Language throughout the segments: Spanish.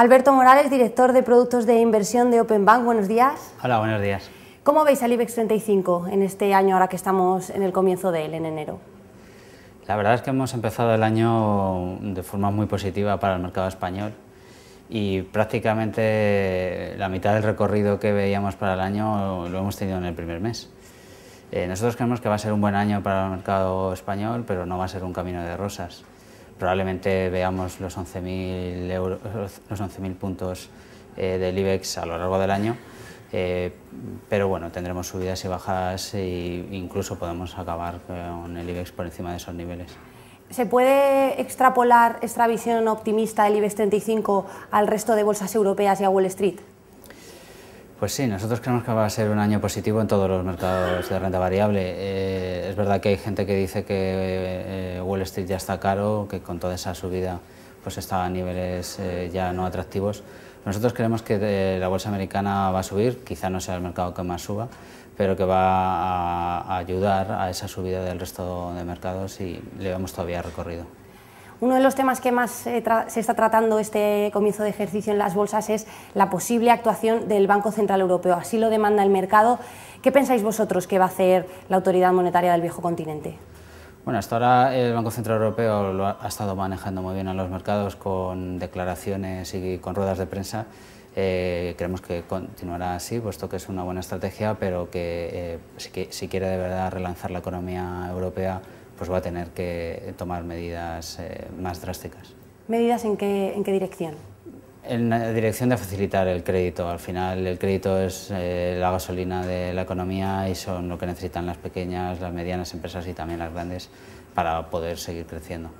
Alberto Morales, director de productos de inversión de Open Bank, buenos días. Hola, buenos días. ¿Cómo veis al IBEX 35 en este año, ahora que estamos en el comienzo de él, en enero? La verdad es que hemos empezado el año de forma muy positiva para el mercado español y prácticamente la mitad del recorrido que veíamos para el año lo hemos tenido en el primer mes. Eh, nosotros creemos que va a ser un buen año para el mercado español, pero no va a ser un camino de rosas probablemente veamos los 11.000 los puntos eh, del IBEX a lo largo del año, eh, pero bueno, tendremos subidas y bajadas e incluso podemos acabar con el IBEX por encima de esos niveles. ¿Se puede extrapolar esta visión optimista del IBEX 35 al resto de bolsas europeas y a Wall Street? Pues sí, nosotros creemos que va a ser un año positivo en todos los mercados de renta variable. Eh, es verdad que hay gente que dice que eh, Wall Street ya está caro, que con toda esa subida pues está a niveles eh, ya no atractivos. Nosotros creemos que la bolsa americana va a subir, quizá no sea el mercado que más suba, pero que va a, ayudar a esa subida del resto de mercados y le hemos todavía recorrido. Uno de los temas que más eh, se está tratando este comienzo de ejercicio en las bolsas es la posible actuación del Banco Central Europeo. Así lo demanda el mercado. ¿Qué pensáis vosotros que va a hacer la autoridad monetaria del viejo continente? Bueno, hasta ahora el Banco Central Europeo lo ha, estado manejando muy bien en los mercados con declaraciones y con ruedas de prensa. Eh, creemos que continuará así, puesto que es una buena estrategia, pero que eh, si quiere de verdad relanzar la economía europea pues va a tener que tomar medidas eh, más drásticas. ¿Medidas en qué, en qué dirección? En la dirección de facilitar el crédito. Al final el crédito es eh, la gasolina de la economía y son lo que necesitan las pequeñas, las medianas empresas y también las grandes para poder seguir creciendo.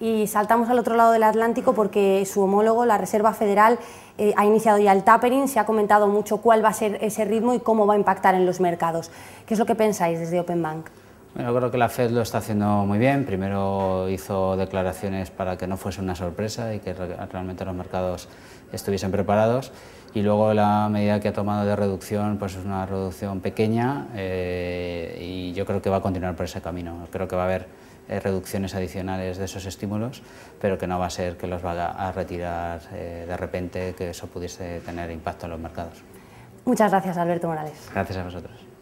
Y saltamos al otro lado del Atlántico porque su homólogo, la Reserva Federal, eh, ha iniciado ya el tapering, se ha comentado mucho cuál va a ser ese ritmo y cómo va a impactar en los mercados. ¿Qué es lo que pensáis desde Open Bank? Bueno, creo que la FED lo está haciendo muy bien. Primero hizo declaraciones para que no fuese una sorpresa y que realmente los mercados estuviesen preparados. Y luego la medida que ha tomado de reducción pues es una reducción pequeña eh, y yo creo que va a continuar por ese camino. Creo que va a haber eh, reducciones adicionales de esos estímulos, pero que no va a ser que los vaya a retirar eh, de repente, que eso pudiese tener impacto en los mercados. Muchas gracias, Alberto Morales. Gracias a vosotros.